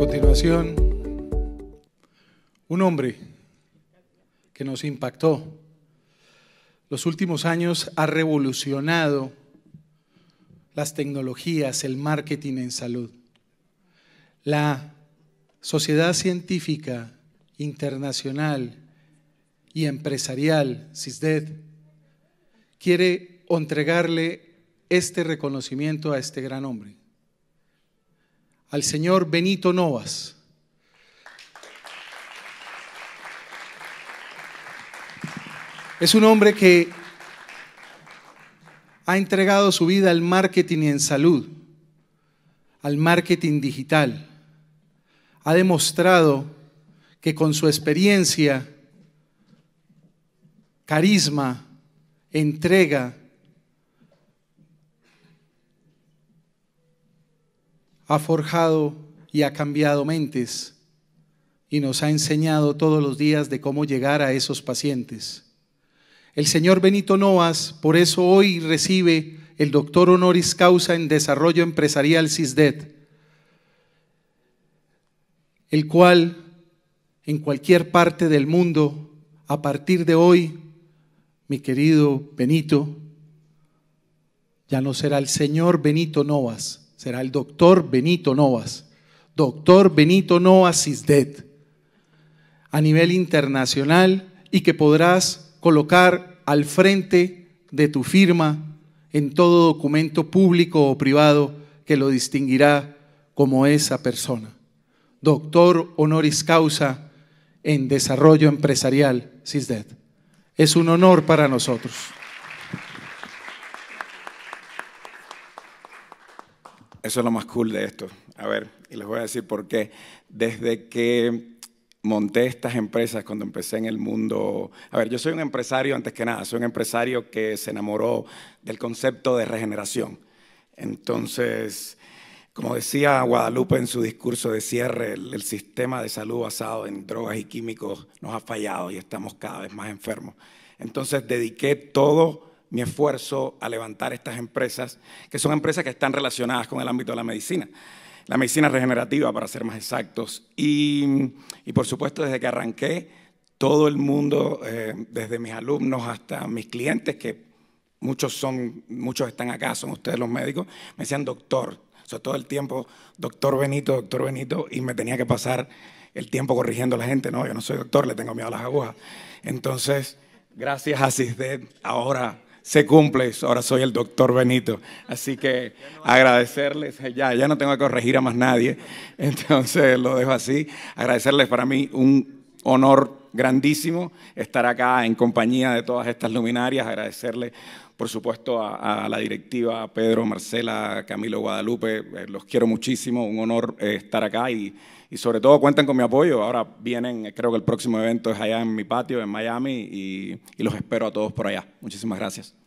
continuación un hombre que nos impactó. Los últimos años ha revolucionado las tecnologías, el marketing en salud. La sociedad científica internacional y empresarial, CISDED, quiere entregarle este reconocimiento a este gran hombre al señor Benito Novas. Es un hombre que ha entregado su vida al marketing en salud, al marketing digital. Ha demostrado que con su experiencia, carisma, entrega, ha forjado y ha cambiado mentes y nos ha enseñado todos los días de cómo llegar a esos pacientes. El señor Benito Noas, por eso hoy recibe el doctor honoris causa en desarrollo empresarial CISDET, el cual en cualquier parte del mundo, a partir de hoy, mi querido Benito, ya no será el señor Benito Novas, será el doctor Benito Novas. Doctor Benito Novas CISDET a nivel internacional y que podrás colocar al frente de tu firma en todo documento público o privado que lo distinguirá como esa persona. Doctor honoris causa en desarrollo empresarial, CISDET. Es un honor para nosotros. Eso es lo más cool de esto. A ver, y les voy a decir por qué. Desde que monté estas empresas cuando empecé en el mundo. A ver, yo soy un empresario antes que nada, soy un empresario que se enamoró del concepto de regeneración. Entonces, como decía Guadalupe en su discurso de cierre, el, sistema de salud basado en drogas y químicos nos ha fallado y estamos cada vez más enfermos. Entonces, dediqué todo mi esfuerzo a levantar estas empresas, que son empresas que están relacionadas con el ámbito de la medicina, la medicina regenerativa para ser más exactos. Y, y por supuesto, desde que arranqué, todo el mundo, eh, desde mis alumnos hasta mis clientes, que muchos, son, muchos están acá, son ustedes los médicos, me decían doctor. O sea, todo el tiempo, doctor Benito, doctor Benito, y me tenía que pasar el tiempo corrigiendo a la gente. No, yo no soy doctor, le tengo miedo a las agujas. Entonces, gracias a CISDED, ahora se cumple. Ahora soy el doctor Benito. Así que agradecerles, ya, ya no tengo que corregir a más nadie. Entonces lo dejo así. Agradecerles para mí un honor grandísimo estar acá en compañía de todas estas luminarias, agradecerle por supuesto a, la directiva, a Pedro, Marcela, Camilo Guadalupe, eh, los quiero muchísimo, un honor eh, estar acá y, sobre todo cuentan con mi apoyo. Ahora vienen, eh, creo que el próximo evento es allá en mi patio, en Miami, y los espero a todos por allá. Muchísimas gracias.